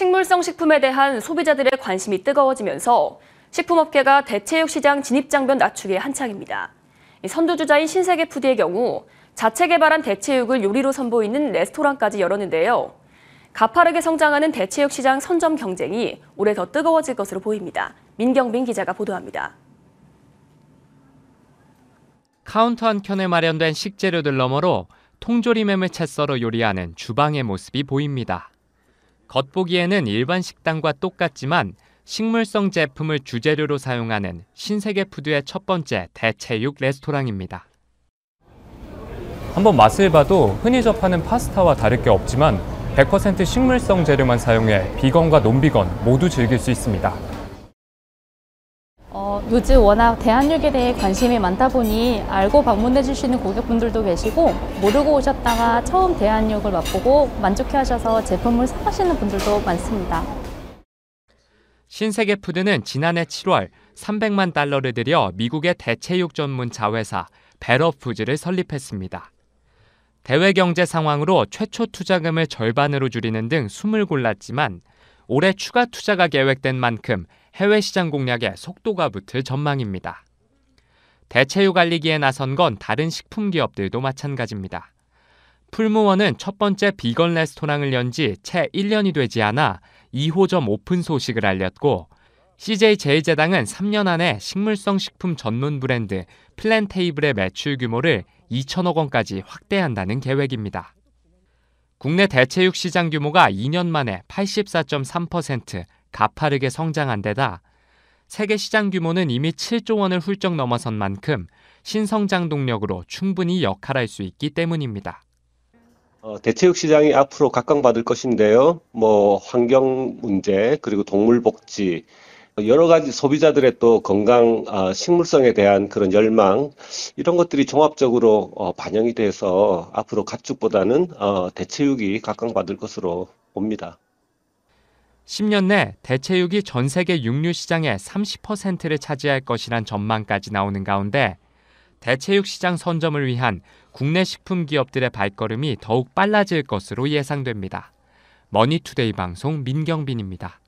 식물성 식품에 대한 소비자들의 관심이 뜨거워지면서 식품업계가 대체육 시장 진입 장벽 낮추기에 한창입니다. 선두주자인 신세계 푸드의 경우 자체 개발한 대체육을 요리로 선보이는 레스토랑까지 열었는데요. 가파르게 성장하는 대체육 시장 선점 경쟁이 올해 더 뜨거워질 것으로 보입니다. 민경빈 기자가 보도합니다. 카운터 한 켠에 마련된 식재료들 너머로 통조림 매매채 썰어 요리하는 주방의 모습이 보입니다. 겉보기에는 일반 식당과 똑같지만 식물성 제품을 주재료로 사용하는 신세계 푸드의 첫 번째 대체육 레스토랑입니다. 한번 맛을 봐도 흔히 접하는 파스타와 다를 게 없지만 100% 식물성 재료만 사용해 비건과 논비건 모두 즐길 수 있습니다. 어, 요즘 워낙 대한육에 대해 관심이 많다 보니 알고 방문해 주시는 고객분들도 계시고 모르고 오셨다가 처음 대한육을 맛보고 만족해 하셔서 제품을 사가시는 분들도 많습니다. 신세계 푸드는 지난해 7월 300만 달러를 들여 미국의 대체육 전문 자회사 베러푸즈를 설립했습니다. 대외 경제 상황으로 최초 투자금을 절반으로 줄이는 등 숨을 골랐지만 올해 추가 투자가 계획된 만큼 해외 시장 공략에 속도가 붙을 전망입니다. 대체유 관리기에 나선 건 다른 식품 기업들도 마찬가지입니다. 풀무원은 첫 번째 비건 레스토랑을 연 지 채 1년이 되지 않아 2호점 오픈 소식을 알렸고 CJ 제일제당은 3년 안에 식물성 식품 전문 브랜드 플랜테이블의 매출 규모를 2천억 원까지 확대한다는 계획입니다. 국내 대체육 시장 규모가 2년 만에 84.3% 가파르게 성장한 데다 세계 시장 규모는 이미 7조 원을 훌쩍 넘어선 만큼 신성장 동력으로 충분히 역할할 수 있기 때문입니다. 어, 대체육 시장이 앞으로 각광받을 것인데요. 뭐 환경 문제 그리고 동물 복지 여러 가지 소비자들의 또 건강 아, 식물성에 대한 그런 열망 이런 것들이 종합적으로 어, 반영이 돼서 앞으로 가축보다는 어, 대체육이 각광받을 것으로 봅니다. 10년 내 대체육이 전 세계 육류 시장의 30%를 차지할 것이란 전망까지 나오는 가운데 대체육 시장 선점을 위한 국내 식품 기업들의 발걸음이 더욱 빨라질 것으로 예상됩니다. 머니투데이 방송 민경빈입니다.